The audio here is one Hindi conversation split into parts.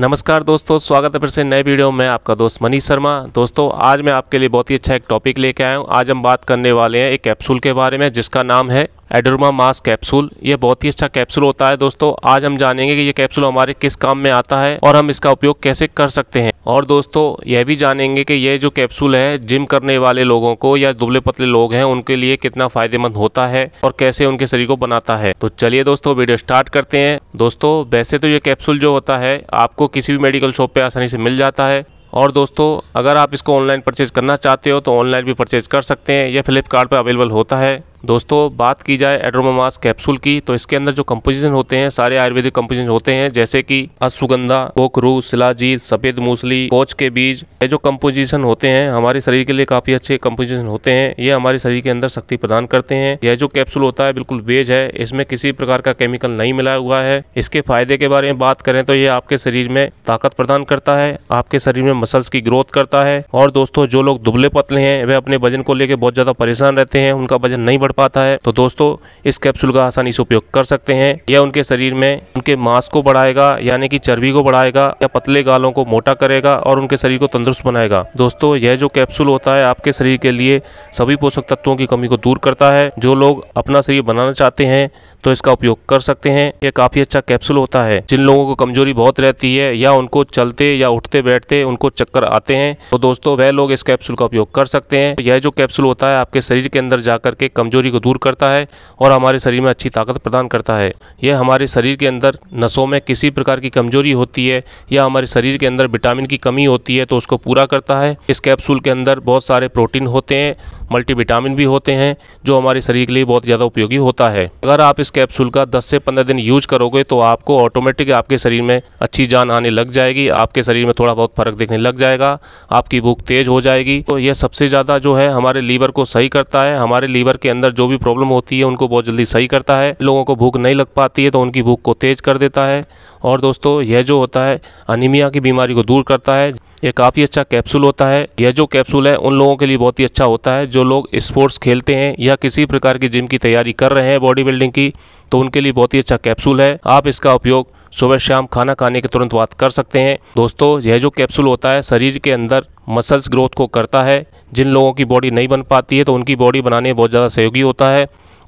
नमस्कार दोस्तों स्वागत है फिर से नए वीडियो में आपका दोस्त मनीष शर्मा दोस्तों आज मैं आपके लिए बहुत ही अच्छा एक टॉपिक लेके आया हूँ आज हम बात करने वाले हैं एक कैप्सूल के बारे में जिसका नाम है एडोरमा मास कैप्सूल ये बहुत ही अच्छा कैप्सूल होता है दोस्तों आज हम जानेंगे कि ये कैप्सूल हमारे किस काम में आता है और हम इसका उपयोग कैसे कर सकते हैं और दोस्तों यह भी जानेंगे कि यह जो कैप्सूल है जिम करने वाले लोगों को या दुबले पतले लोग हैं उनके लिए कितना फायदेमंद होता है और कैसे उनके शरीर को बनाता है तो चलिए दोस्तों वीडियो स्टार्ट करते हैं दोस्तों वैसे तो ये कैप्सूल जो होता है आपको किसी भी मेडिकल शॉप पर आसानी से मिल जाता है और दोस्तों अगर आप इसको ऑनलाइन परचेज करना चाहते हो तो ऑनलाइन भी परचेज कर सकते हैं यह फ्लिपकार्ट अवेलेबल होता है दोस्तों बात की जाए एड्रोमास कैप्सूल की तो इसके अंदर जो कंपोजिशन होते हैं सारे आयुर्वेदिक कंपोजिशन होते हैं जैसे कि अश्वगंधा कोकरू शिलाजीत सफ़ेद मूसली कोच के बीज ये जो कंपोजिशन होते हैं हमारे शरीर के लिए काफ़ी अच्छे कंपोजिशन होते हैं ये हमारे शरीर के अंदर शक्ति प्रदान करते हैं यह जो कैप्सूल होता है बिल्कुल वेज है इसमें किसी प्रकार का केमिकल नहीं मिला हुआ है इसके फायदे के बारे में बात करें तो ये आपके शरीर में ताकत प्रदान करता है आपके शरीर में मसल्स की ग्रोथ करता है और दोस्तों जो लोग दुबले पतले हैं वे अपने वजन को लेकर बहुत ज़्यादा परेशान रहते हैं उनका वजन नहीं बढ़ पाता है तो दोस्तों इस कैप्सूल का आसानी से उपयोग कर सकते हैं यह उनके शरीर में उनके मांस को बढ़ाएगा यानी कि चर्बी को बढ़ाएगा या पतले गालों को मोटा करेगा और उनके शरीर को तंदुरुस्त बनाएगा दोस्तों यह जो कैप्सूल होता है आपके शरीर के लिए सभी पोषक तत्वों की कमी को दूर करता है जो लोग अपना शरीर बनाना चाहते हैं तो इसका उपयोग कर सकते हैं ये काफ़ी अच्छा कैप्सूल होता है जिन लोगों को कमजोरी बहुत रहती है या उनको चलते या उठते बैठते उनको चक्कर आते हैं तो दोस्तों वह लोग इस कैप्सूल का उपयोग कर सकते हैं तो यह जो कैप्सूल होता है आपके शरीर के अंदर जा के कमजोरी को दूर करता है और हमारे शरीर में अच्छी ताकत प्रदान करता है यह हमारे शरीर के अंदर नसों में किसी प्रकार की कमजोरी होती है या हमारे शरीर के अंदर विटामिन की कमी होती है तो उसको पूरा करता है इस कैप्सूल के अंदर बहुत सारे प्रोटीन होते हैं मल्टीविटामिन भी होते हैं जो हमारे शरीर के लिए बहुत ज़्यादा उपयोगी होता है अगर आप इस कैप्सूल का 10 से 15 दिन यूज करोगे तो आपको ऑटोमेटिक आपके शरीर में अच्छी जान आने लग जाएगी आपके शरीर में थोड़ा बहुत फ़र्क देखने लग जाएगा आपकी भूख तेज़ हो जाएगी तो यह सबसे ज़्यादा जो है हमारे लीवर को सही करता है हमारे लीवर के अंदर जो भी प्रॉब्लम होती है उनको बहुत जल्दी सही करता है लोगों को भूख नहीं लग पाती है तो उनकी भूख को तेज़ कर देता है और दोस्तों यह जो होता है अनिमिया की बीमारी को दूर करता है ये काफ़ी अच्छा कैप्सूल होता है यह जो कैप्सूल है उन लोगों के लिए बहुत ही अच्छा होता है जो लोग स्पोर्ट्स खेलते हैं या किसी प्रकार की जिम की तैयारी कर रहे हैं बॉडी बिल्डिंग की तो उनके लिए बहुत ही अच्छा कैप्सूल है आप इसका उपयोग सुबह शाम खाना खाने के तुरंत बात कर सकते हैं दोस्तों यह जो कैप्सूल होता है शरीर के अंदर मसल्स ग्रोथ को करता है जिन लोगों की बॉडी नहीं बन पाती है तो उनकी बॉडी बनाने में बहुत ज़्यादा सहयोगी होता है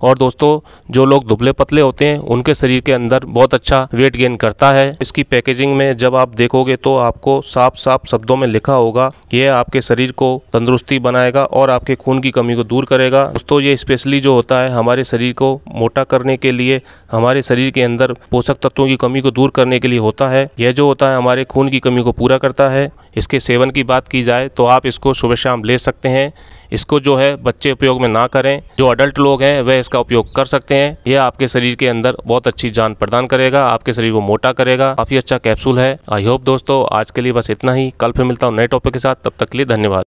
और दोस्तों जो लोग दुबले पतले होते हैं उनके शरीर के अंदर बहुत अच्छा वेट गेन करता है इसकी पैकेजिंग में जब आप देखोगे तो आपको साफ साफ शब्दों में लिखा होगा यह आपके शरीर को तंदुरुस्ती बनाएगा और आपके खून की कमी को दूर करेगा दोस्तों ये स्पेशली जो होता है हमारे शरीर को मोटा करने के लिए हमारे शरीर के अंदर पोषक तत्वों की कमी को दूर करने के लिए होता है यह जो होता है हमारे खून की कमी को पूरा करता है इसके सेवन की बात की जाए तो आप इसको सुबह शाम ले सकते हैं इसको जो है बच्चे उपयोग में ना करें जो अडल्ट लोग हैं वह इसका उपयोग कर सकते हैं यह आपके शरीर के अंदर बहुत अच्छी जान प्रदान करेगा आपके शरीर को मोटा करेगा काफी अच्छा कैप्सूल है आई होप दोस्तों आज के लिए बस इतना ही कल फिर मिलता हूँ नए टॉपिक के साथ तब तक के लिए धन्यवाद